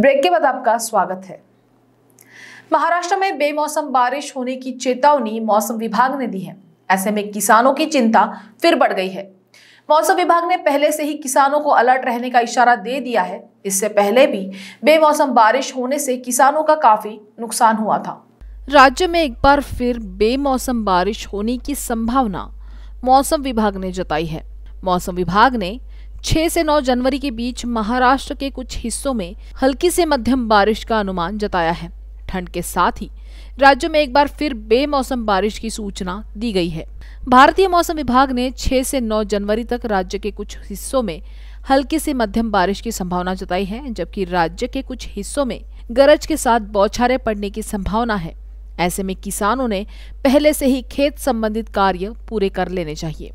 break के बाद आपका स्वागत है महाराष्ट्र में बेमौसम बारिश होने की चेतावनी मौसम विभाग ने दी है ऐसे में किसानों की चिंता फिर बढ़ गई है मौसम विभाग ने पहले से ही किसानों को अलर्ट रहने का इशारा दे दिया है इससे पहले भी बेमौसम बारिश होने से किसानों का काफी नुकसान हुआ था राज्य में एक बार फिर बेमौसम बारिश होने की संभावना मौसम विभाग ने जताई है मौसम विभाग ने 6 से 9 जनवरी के बीच महाराष्ट्र के कुछ हिस्सों में हल्की से मध्यम बारिश का अनुमान जताया है ठंड के साथ ही राज्य में एक बार फिर बेमौसम बारिश की सूचना दी गई है भारतीय मौसम विभाग ने 6 से 9 जनवरी तक राज्य के कुछ हिस्सों में हल्की से मध्यम बारिश की संभावना जताई है जबकि राज्य के कुछ हिस्सों में गरज के साथ बौछारें पड़ने की संभावना है ऐसे में किसानों ने पहले से ही खेत संबंधित कार्य पूरे कर लेने चाहिए